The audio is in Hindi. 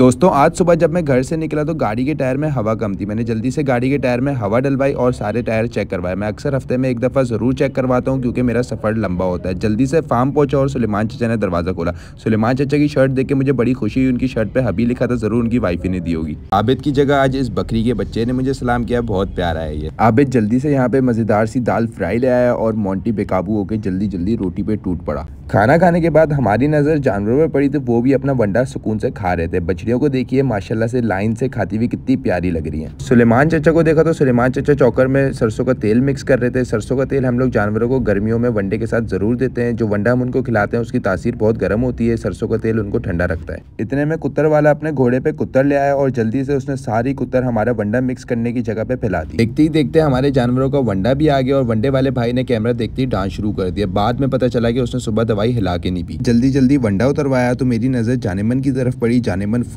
दोस्तों आज सुबह जब मैं घर से निकला तो गाड़ी के टायर में हवा कम थी मैंने जल्दी से गाड़ी के टायर में हवा डलवाई और सारे टायर चेक करवाए मैं अक्सर हफ्ते में एक दफ़ा ज़रूर चेक करवाता हूँ क्योंकि मेरा सफ़र लंबा होता है जल्दी से फार्म पहुँचा और सुलेमान चचा ने दरवाज़ा खोला सुलेमान चचा की शर्ट देख के मुझे बड़ी खुशी हुई उनकी शर्ट पर हबी लिखा था ज़रूर उनकी वाइफ ने दी होगी आबिद की जगह आज इस बकरी के बच्चे ने मुझे सलाम किया बहुत प्यारा है ये आबिद जल्दी से यहाँ पे मज़ेदार सी दाल फ्राई ले आया और मोन्टी बेकाबू होकर जल्दी जल्दी रोटी पे टूट पड़ा खाना खाने के बाद हमारी नज़र जानवरों पर पड़ी तो वो भी अपना वंडा सुकून से खा रहे थे बछड़ी सीपियों को देखिए माशाल्लाह से लाइन से खाती हुई कितनी प्यारी लग रही है सुलेमान चचा को देखा तो सुलेमान चचा चौकर में सरसों का तेल मिक्स कर रहे थे सरसों का तेल हम लोग जानवरों को गर्मियों में वनडे के साथ ज़रूर देते हैं जो वंडा हम उनको खिलाते हैं उसकी तासीर बहुत गर्म होती है सरसों का तेल उनको ठंडा रखता है इतने में कुत्तर वाला अपने घोड़े पे कुत्तर ले आया और जल्दी से उसने सारी कुत्तर हमारा वंडा मिक्स करने की जगह पे फैला दी देखते ही देखते हमारे जानवरों का वंडा भी आ गया और वंडे वाले भाई ने कैमरा देखते ही डांस शुरू कर दिया बाद में पता चला कि उसने सुबह दवाई हिला के नहीं पी जल्दी जल्दी वंडा उतरवाया तो मेरी नज़र जानेमन की तरफ पड़ी जानेमन